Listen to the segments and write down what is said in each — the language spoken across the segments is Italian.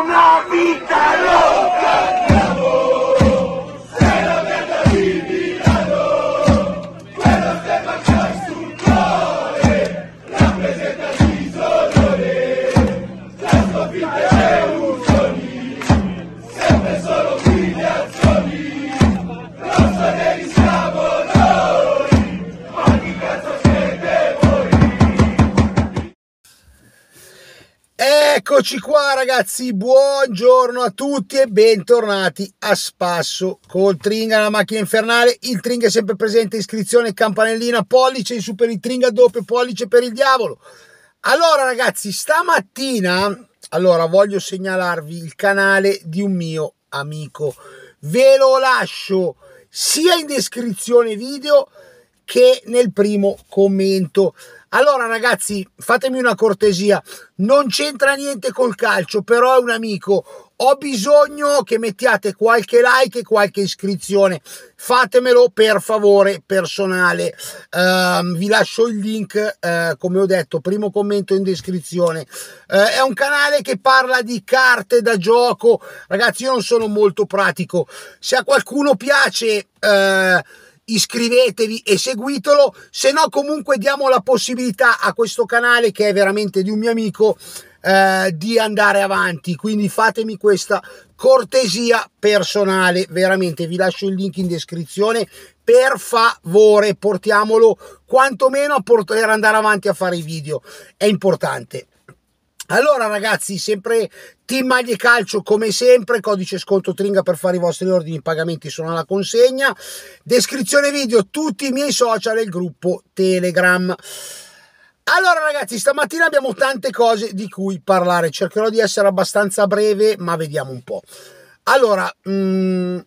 una vida. Eccoci qua ragazzi, buongiorno a tutti e bentornati a Spasso col Tringa, la macchina infernale, il Tringa è sempre presente, iscrizione, campanellina, pollice in su per il Tringa, doppio pollice per il diavolo. Allora ragazzi, stamattina, allora voglio segnalarvi il canale di un mio amico, ve lo lascio sia in descrizione video che nel primo commento. Allora ragazzi, fatemi una cortesia, non c'entra niente col calcio, però è un amico. Ho bisogno che mettiate qualche like e qualche iscrizione. Fatemelo per favore personale. Uh, vi lascio il link, uh, come ho detto, primo commento in descrizione. Uh, è un canale che parla di carte da gioco. Ragazzi, io non sono molto pratico. Se a qualcuno piace eh, iscrivetevi e seguitelo, se no comunque diamo la possibilità a questo canale che è veramente di un mio amico eh, di andare avanti, quindi fatemi questa cortesia personale, veramente vi lascio il link in descrizione, per favore portiamolo quantomeno a poter andare avanti a fare i video, è importante. Allora ragazzi, sempre Team Maglie Calcio come sempre, codice sconto Tringa per fare i vostri ordini, i pagamenti sono alla consegna, descrizione video, tutti i miei social e il gruppo Telegram. Allora ragazzi, stamattina abbiamo tante cose di cui parlare, cercherò di essere abbastanza breve, ma vediamo un po'. Allora, mh, mm,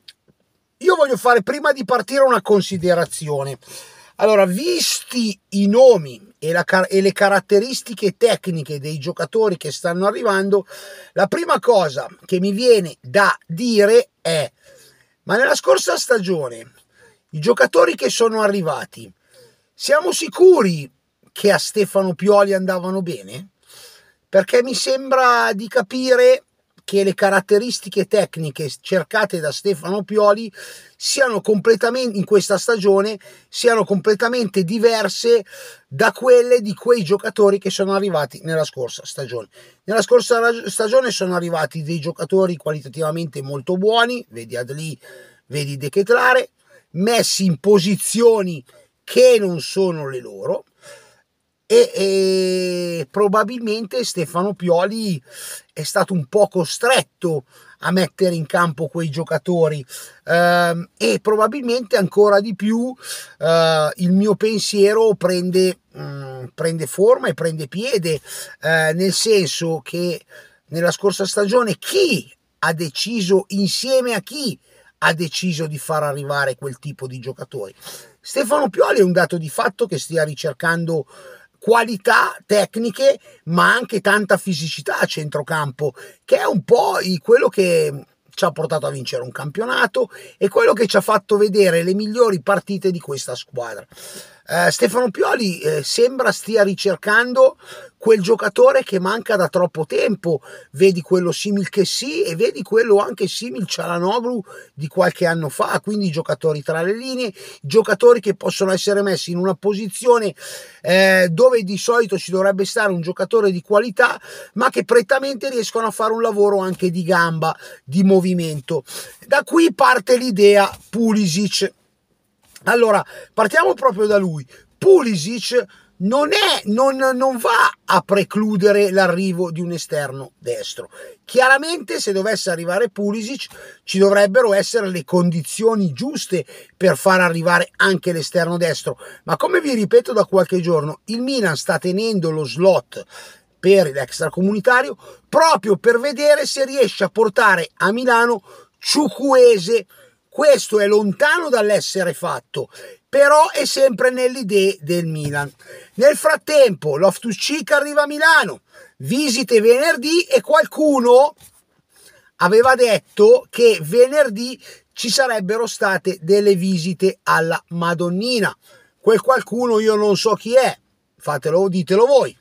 io voglio fare prima di partire una considerazione. Allora, visti i nomi e, la, e, le caratteristiche tecniche dei giocatori che stanno arrivando, la prima cosa che mi viene da dire è, ma nella scorsa stagione, i giocatori che sono arrivati, siamo sicuri che a Stefano Pioli andavano bene? Perché mi sembra di capire che le caratteristiche tecniche cercate da Stefano Pioli siano completamente in questa stagione siano completamente diverse da quelle di quei giocatori che sono arrivati nella scorsa stagione. Nella scorsa stagione sono arrivati dei giocatori qualitativamente molto buoni, vedi Adli, vedi De Dechetlare, messi in posizioni che non sono le loro e, e probabilmente Stefano Pioli è stato un po' costretto a mettere in campo quei giocatori ehm, e probabilmente ancora di più eh, il mio pensiero prende, mm, prende, forma e prende piede eh, nel senso che nella scorsa stagione chi ha deciso insieme a chi ha deciso di far arrivare quel tipo di giocatori Stefano Pioli è un dato di fatto che stia ricercando qualità tecniche, ma anche tanta fisicità a centrocampo, che è un po' quello che ci ha portato a vincere un campionato e quello che ci ha fatto vedere le migliori partite di questa squadra. Eh, Stefano Pioli eh, sembra stia ricercando quel giocatore che manca da troppo tempo, vedi quello simil che sì e vedi quello anche simil Cialanoglu di qualche anno fa, quindi giocatori tra le linee, giocatori che possono essere messi in una posizione eh, dove di solito ci dovrebbe stare un giocatore di qualità, ma che prettamente riescono a fare un lavoro anche di gamba, di movimento. Da qui parte l'idea Pulisic allora, partiamo proprio da lui. Pulisic non, è, non, non, va a precludere l'arrivo di un esterno destro. Chiaramente se dovesse arrivare Pulisic ci dovrebbero essere le condizioni giuste per far arrivare anche l'esterno destro, ma come vi ripeto da qualche giorno, il Milan sta tenendo lo slot per l'extracomunitario proprio per vedere se riesce a portare a Milano Ciucuese questo è lontano dall'essere fatto, però è sempre nell'idea del Milan. Nel frattempo, Loftus Cheek arriva a Milano, visite venerdì e qualcuno aveva detto che venerdì ci sarebbero state delle visite alla Madonnina. Quel qualcuno io non so chi è, fatelo, ditelo voi.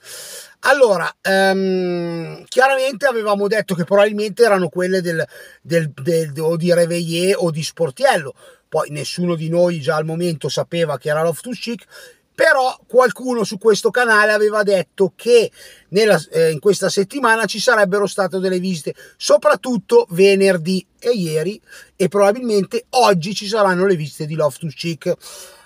Allora, ehm, chiaramente avevamo detto che probabilmente erano quelle del, del, del, o di Reveillé o di Sportiello, poi nessuno di noi già al momento sapeva che era Love to Chic, però qualcuno su questo canale aveva detto che nella, eh, in questa settimana ci sarebbero state delle visite, soprattutto venerdì e ieri e probabilmente oggi ci saranno le visite di Loftus Cheek.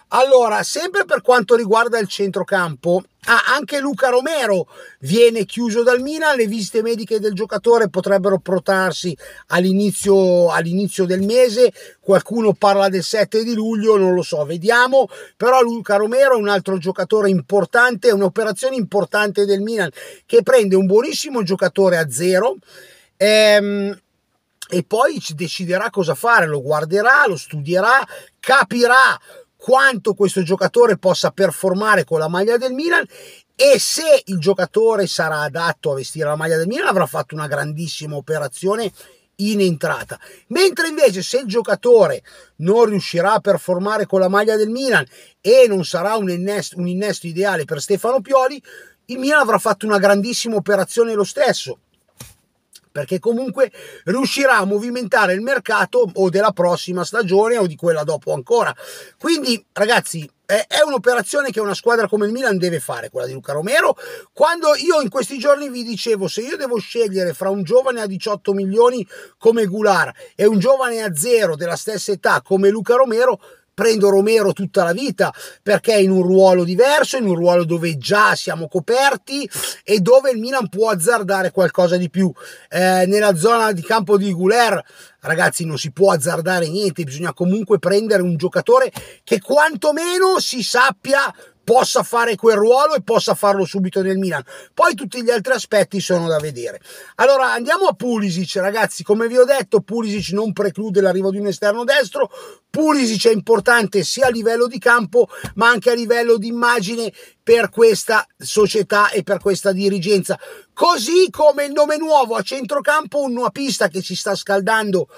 Allora, sempre per quanto riguarda il centrocampo, ah, anche Luca Romero viene chiuso dal Milan, le visite mediche del giocatore potrebbero protarsi all'inizio, all'inizio del mese, qualcuno parla del 7 di luglio, non lo so, vediamo, però Luca Romero è un altro giocatore importante, è un'operazione importante del Milan che prende un buonissimo giocatore a zero. Ehm, e poi deciderà cosa fare, lo guarderà, lo studierà, capirà quanto questo giocatore possa performare con la maglia del Milan e se il giocatore sarà adatto a vestire la maglia del Milan avrà fatto una grandissima operazione in entrata. Mentre invece se il giocatore non riuscirà a performare con la maglia del Milan e non sarà un innesto, un innesto ideale per Stefano Pioli, il Milan avrà fatto una grandissima operazione lo stesso perché comunque riuscirà a movimentare il mercato o della prossima stagione o di quella dopo ancora. Quindi ragazzi, è un'operazione che una squadra come il Milan deve fare, quella di Luca Romero. Quando io in questi giorni vi dicevo, se io devo scegliere fra un giovane a 18 milioni come Goulart e un giovane a zero della stessa età come Luca Romero, prendo Romero tutta la vita perché è in un ruolo diverso, in un ruolo dove già siamo coperti e dove il Milan può azzardare qualcosa di più. Eh, nella zona di campo di Guler, ragazzi, non si può azzardare niente, bisogna comunque prendere un giocatore che quantomeno si sappia possa fare quel ruolo e possa farlo subito nel Milan. Poi tutti gli altri aspetti sono da vedere. Allora andiamo a Pulisic, ragazzi, come vi ho detto, Pulisic non preclude l'arrivo di un esterno destro. Pulisic è importante sia a livello di campo, ma anche a livello di immagine per questa società e per questa dirigenza. Così come il nome nuovo a centrocampo, un nuapista che ci sta scaldando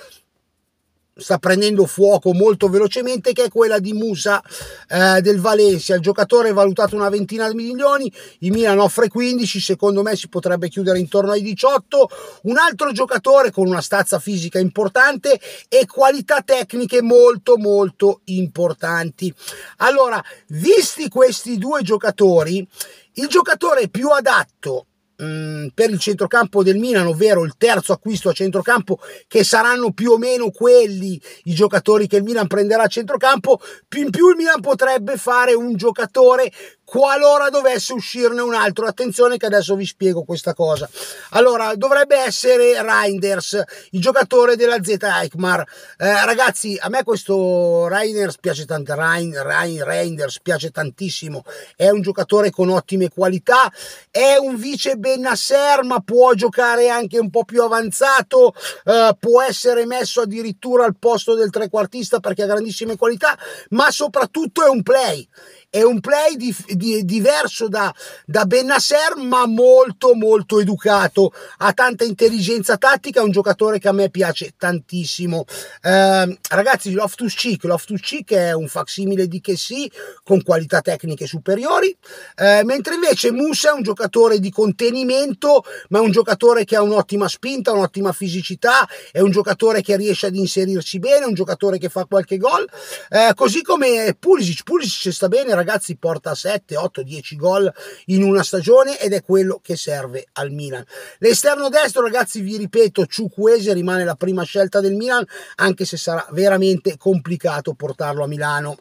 sta prendendo fuoco molto velocemente che è quella di Musa eh, del Valencia il giocatore è valutato una ventina di milioni il Milan offre 15 secondo me si potrebbe chiudere intorno ai 18 un altro giocatore con una stazza fisica importante e qualità tecniche molto molto importanti allora visti questi due giocatori il giocatore più adatto Mm, per il centrocampo del Milan, ovvero il terzo acquisto a centrocampo, che saranno più o meno quelli i giocatori che il Milan prenderà a centrocampo, più in più il Milan potrebbe fare un giocatore qualora dovesse uscirne un altro. Attenzione che adesso vi spiego questa cosa. Allora, dovrebbe essere Reinders, il giocatore della Z Eichmar Eh, ragazzi, a me questo Reinders piace, tant- Reinders piace tantissimo, è un giocatore con ottime qualità, è un vice Benasser, ma può giocare anche un po' più avanzato, eh, può essere messo addirittura al posto del trequartista perché ha grandissime qualità, ma soprattutto è un play è un play di, di, diverso da, da Benasser ma molto molto educato ha tanta intelligenza tattica è un giocatore che a me piace tantissimo eh, ragazzi Loftus Cheek Loftus Cheek è un facsimile di che sì con qualità tecniche superiori eh, mentre invece Musa è un giocatore di contenimento ma è un giocatore che ha un'ottima spinta un'ottima fisicità è un giocatore che riesce ad inserirsi bene è un giocatore che fa qualche gol eh, così come Pulisic Pulisic sta bene ragazzi porta 7, 8, 10 gol in una stagione ed è quello che serve al Milan. L'esterno destro ragazzi vi ripeto Ciucuese rimane la prima scelta del Milan anche se sarà veramente complicato portarlo a Milano.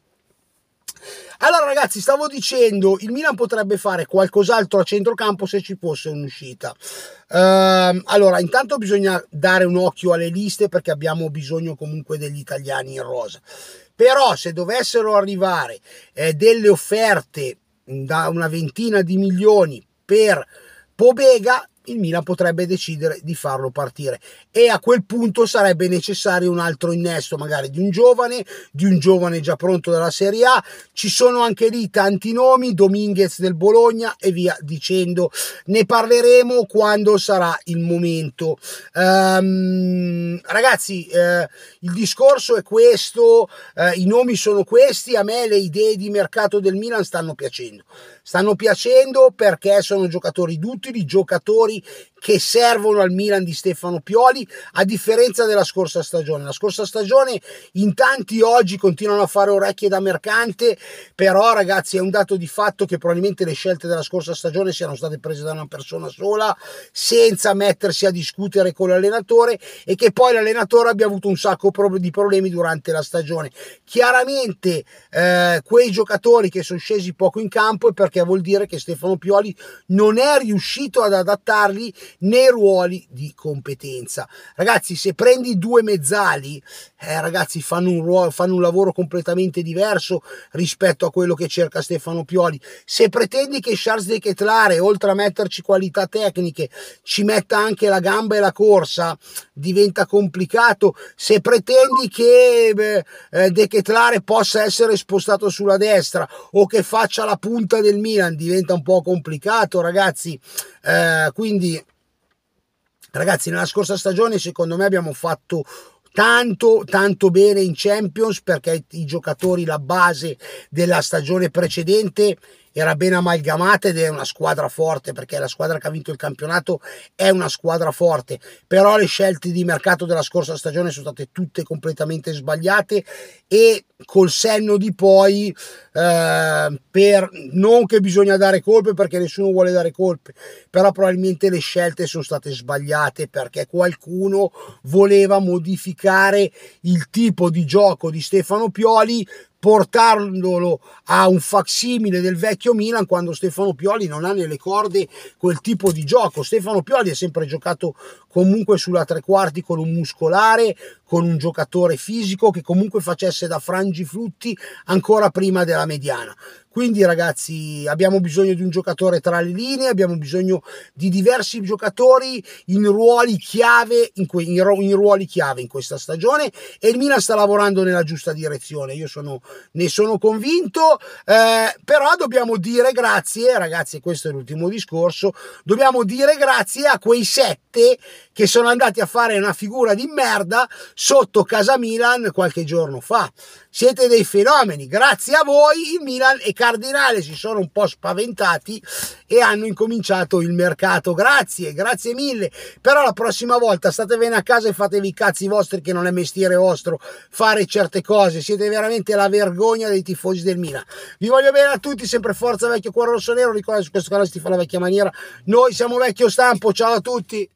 Allora ragazzi, stavo dicendo, il Milan potrebbe fare qualcos'altro a centrocampo se ci fosse un'uscita. Ehm, allora, intanto bisogna dare un occhio alle liste perché abbiamo bisogno comunque degli italiani in rosa però se dovessero arrivare eh, delle offerte mm, da una ventina di milioni per Pobega il Milan potrebbe decidere di farlo partire e a quel punto sarebbe necessario un altro innesto magari di un giovane, di un giovane già pronto dalla Serie A, ci sono anche lì tanti nomi, Dominguez del Bologna e via dicendo, ne parleremo quando sarà il momento. Um, ragazzi, eh, il discorso è questo, eh, i nomi sono questi, a me le idee di mercato del Milan stanno piacendo. Stanno piacendo perché sono giocatori duttili, giocatori che servono al Milan di Stefano Pioli, a differenza della scorsa stagione. La scorsa stagione in tanti oggi continuano a fare orecchie da mercante, però ragazzi è un dato di fatto che probabilmente le scelte della scorsa stagione siano state prese da una persona sola, senza mettersi a discutere con l'allenatore e che poi l'allenatore abbia avuto un sacco di problemi durante la stagione. Chiaramente eh, quei giocatori che sono scesi poco in campo è perché vuol dire che Stefano Pioli non è riuscito ad adattarli nei ruoli di competenza. Ragazzi, se prendi due mezzali, eh, ragazzi, fanno un, ruolo, fanno un lavoro completamente diverso rispetto a quello che cerca Stefano Pioli. Se pretendi che Charles De Ketlare, oltre a metterci qualità tecniche, ci metta anche la gamba e la corsa, diventa complicato. Se pretendi che eh, eh De Ketlare possa essere spostato sulla destra o che faccia la punta del Milan, diventa un po' complicato, ragazzi. Eh, quindi Ragazzi, nella scorsa stagione secondo me abbiamo fatto tanto tanto bene in Champions perché i giocatori la base della stagione precedente era ben amalgamata ed è una squadra forte perché la squadra che ha vinto il campionato è una squadra forte, però le scelte di mercato della scorsa stagione sono state tutte completamente sbagliate e col senno di poi eh, per, non che bisogna dare colpe perché nessuno vuole dare colpe, però probabilmente le scelte sono state sbagliate perché qualcuno voleva modificare il tipo di gioco di Stefano Pioli portandolo a un facsimile del vecchio Milan quando Stefano Pioli non ha nelle corde quel tipo di gioco. Stefano Pioli ha sempre giocato comunque sulla tre quarti con un muscolare, con un giocatore fisico che comunque facesse da frangiflutti ancora prima della mediana. Quindi ragazzi abbiamo bisogno di un giocatore tra le linee, abbiamo bisogno di diversi giocatori in ruoli chiave in, que- in, ru- in ruoli chiave in questa stagione e il Milan sta lavorando nella giusta direzione, io sono, ne sono convinto, eh, però dobbiamo dire grazie, ragazzi questo è l'ultimo discorso, dobbiamo dire grazie a quei sette che sono andati a fare una figura di merda sotto casa Milan qualche giorno fa. Siete dei fenomeni, grazie a voi il Milan e Cardinale si sono un po' spaventati e hanno incominciato il mercato. Grazie, grazie mille. Però la prossima volta statevene a casa e fatevi i cazzi vostri che non è mestiere vostro fare certe cose. Siete veramente la vergogna dei tifosi del Milan. Vi voglio bene a tutti, sempre forza vecchio cuore rosso nero, ricordo su questo canale si fa la vecchia maniera. Noi siamo vecchio stampo, ciao a tutti.